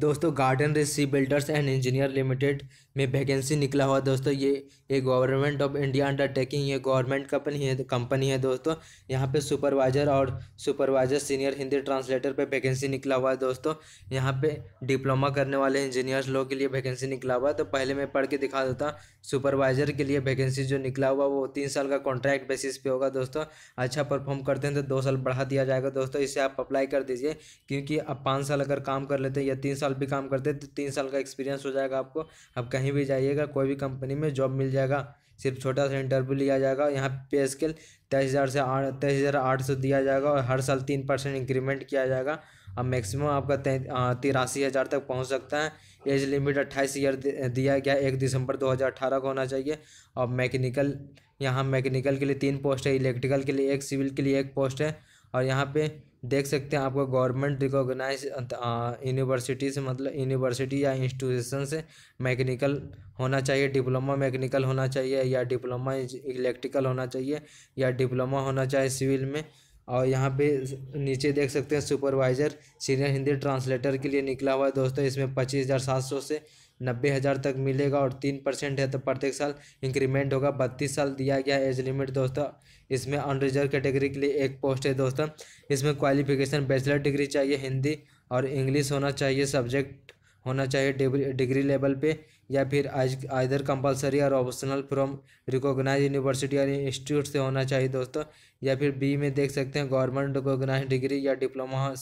दोस्तों Garden Reach Builders and Engineer Limited में vacancy निकला हुआ दोस्तों ये ये गवर्नमेंट ऑफ इंडिया अंडरटेकिंग ये गवर्नमेंट कंपनी है कंपनी है दोस्तों यहाँ पे सुपरवाइजर और सुपरवाइजर सीनियर हिंदी ट्रांसलेटर पे वैकेंसी निकला हुआ है दोस्तों यहाँ पे डिप्लोमा करने वाले इंजीनियर्स लोग के लिए वैकेंसी निकला हुआ है तो पहले मैं पढ़ के दिखा देता सुपरवाइजर के लिए वैकेंसी जो निकला हुआ वो तीन साल का कॉन्ट्रैक्ट बेसिस पे होगा दोस्तों अच्छा परफॉर्म करते हैं तो दो साल बढ़ा दिया जाएगा दोस्तों इसे आप अप्लाई कर दीजिए क्योंकि आप पाँच साल अगर काम कर लेते हैं या तीन साल भी काम करते तो तीन साल का एक्सपीरियंस हो जाएगा आपको आप कहीं भी जाइएगा कोई भी कंपनी में जॉब मिल जाएगा सिर्फ छोटा सा इंटरव्यू लिया जाएगा यहाँ पे स्केल तेईस हज़ार से तेईस हज़ार आठ सौ दिया जाएगा और हर साल तीन परसेंट इंक्रीमेंट किया जाएगा अब मैक्सिमम आपका तिरासी हज़ार तक पहुंच सकता है एज लिमिट अट्ठाईस ईयर दिया गया एक दिसंबर दो हज़ार अठारह को होना चाहिए और मैकेनिकल यहाँ मैकेनिकल के लिए तीन पोस्ट है इलेक्ट्रिकल के लिए एक सिविल के लिए एक पोस्ट है और यहाँ पे देख सकते हैं आपको गवर्नमेंट रिकॉग्नाइज यूनिवर्सिटी से मतलब यूनिवर्सिटी या इंस्टीट्यूशन से मैकेनिकल होना चाहिए डिप्लोमा मैकेनिकल होना चाहिए या डिप्लोमा इलेक्ट्रिकल होना चाहिए या डिप्लोमा होना चाहिए सिविल में और यहाँ पे नीचे देख सकते हैं सुपरवाइज़र सीनियर हिंदी ट्रांसलेटर के लिए निकला हुआ है दोस्तों इसमें पच्चीस हज़ार सात सौ से नब्बे हज़ार तक मिलेगा और तीन परसेंट है तो प्रत्येक साल इंक्रीमेंट होगा बत्तीस साल दिया गया एज लिमिट दोस्तों इसमें अनरिजर्व कैटेगरी के लिए एक पोस्ट है दोस्तों इसमें क्वालिफिकेशन बैचलर डिग्री चाहिए हिंदी और इंग्लिश होना चाहिए सब्जेक्ट होना चाहिए डिग्री लेवल पे या फिर आज आइधर कंपलसरी और ऑप्शनल फ्रॉम रिकॉग्नाइज यूनिवर्सिटी और इंस्टीट्यूट से होना चाहिए दोस्तों या फिर बी में देख सकते हैं गवर्नमेंट रिकॉग्नाइज डिग्री या डिप्लोमा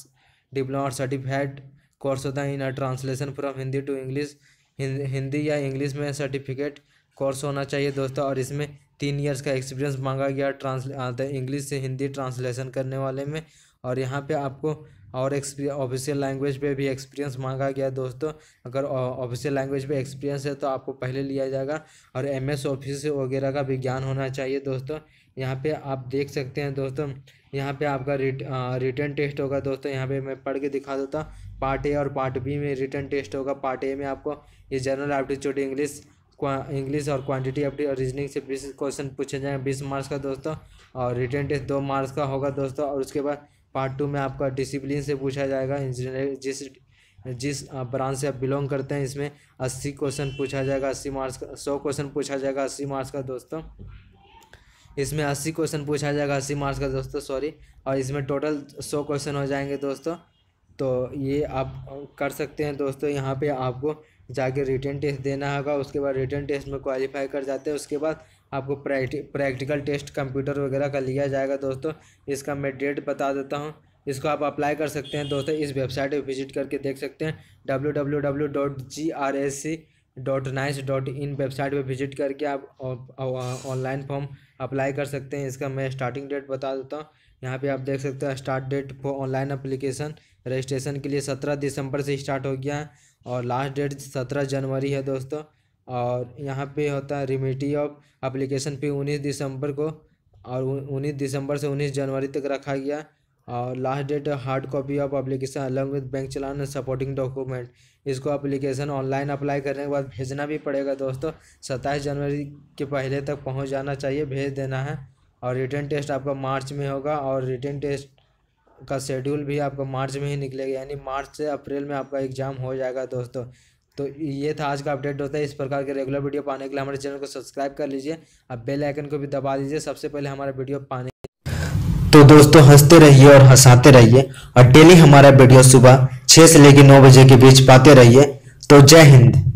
डिप्लोमा और सर्टिफाइड कोर्स होता है in translation from Hindi to English Hindi या इंग्लिश में सर्टिफिकेट कोर्स होना चाहिए दोस्तों और इसमें तीन ईयर्स का एक्सपीरियंस मांगा गया ट्रांस इंग्लिश से हिंदी ट्रांसलेशन करने वाले में और यहाँ पे आपको और ऑफिशियल लैंग्वेज पे भी एक्सपीरियंस मांगा गया दोस्तों अगर ऑफिशियल लैंग्वेज पे एक्सपीरियंस है तो आपको पहले लिया जाएगा और एमएस ऑफिस वगैरह का भी ज्ञान होना चाहिए दोस्तों यहाँ पे आप देख सकते हैं दोस्तों यहाँ पे आपका रिट, रिटर्न टेस्ट होगा दोस्तों यहाँ पे मैं पढ़ के दिखा देता पार्ट ए और पार्ट बी में रिटर्न टेस्ट होगा पार्ट ए में आपको ये जनरल एप्टीट्यूड इंग्लिश इंग्लिश और क्वांटिटी अपनी और रीजनिंग से बीस क्वेश्चन पूछे जाएंगे बीस मार्क्स का दोस्तों और रिटर्न टेस्ट दो मार्क्स का होगा दोस्तों और उसके बाद पार्ट टू में आपका डिसिप्लिन से पूछा जाएगा इंजीनियर जिस जिस ब्रांच से आप बिलोंग करते हैं इसमें अस्सी क्वेश्चन पूछा जाएगा अस्सी मार्क्स का सौ क्वेश्चन पूछा जाएगा अस्सी मार्क्स का दोस्तों इसमें अस्सी क्वेश्चन पूछा जाएगा अस्सी मार्क्स का दोस्तों सॉरी और इसमें टोटल सौ क्वेश्चन हो जाएंगे दोस्तों तो ये आप कर सकते हैं दोस्तों यहाँ पे आपको जाके रिटर्न टेस्ट देना होगा उसके बाद रिटर्न टेस्ट में क्वालिफाई कर जाते हैं उसके बाद आपको प्रैक्टिकल टेस्ट कंप्यूटर वगैरह का लिया जाएगा दोस्तों इसका मैं डेट बता देता हूँ इसको आप अप्लाई कर सकते हैं दोस्तों इस वेबसाइट पर विजिट करके देख सकते हैं W W W dot G R S C nice dot in website पर विजिट करके आप ऑनलाइन फॉर्म अप्लाई कर सकते हैं इसका मैं स्टार्टिंग डेट बता देता हूँ यहाँ पे आप देख सकते हैं start date for online application registration के लिए सत्रह दिसंबर से स्टार्ट हो गया है और लास्ट डेट सत्रह जनवरी है दोस्तों और यहाँ पे होता है रिमिटी ऑफ अप्लीकेशन पे उन्नीस दिसंबर को और उन्नीस दिसंबर से उन्नीस जनवरी तक रखा गया और last date hard copy of application along with bank challan supporting document इसको अप्लीकेशन ऑनलाइन अप्लाई करने के बाद भेजना भी पड़ेगा दोस्तों सत्ताईस जनवरी के पहले तक पहुँच जाना चाहिए भेज देना है और रिटर्न टेस्ट आपका मार्च में होगा और रिटर्न टेस्ट का शेड्यूल भी आपका मार्च में ही निकलेगा यानी मार्च से अप्रैल में आपका एग्ज़ाम हो जाएगा दोस्तों तो ये था आज का अपडेट होता है इस प्रकार के रेगुलर वीडियो पाने के लिए हमारे चैनल को सब्सक्राइब कर लीजिए अब बेल आइकन को भी दबा दीजिए सबसे पहले हमारा वीडियो पाने तो दोस्तों हंसते रहिए और हंसाते रहिए और डेली हमारा वीडियो सुबह छह से लेकर नौ बजे के बीच पाते रहिए तो जय हिंद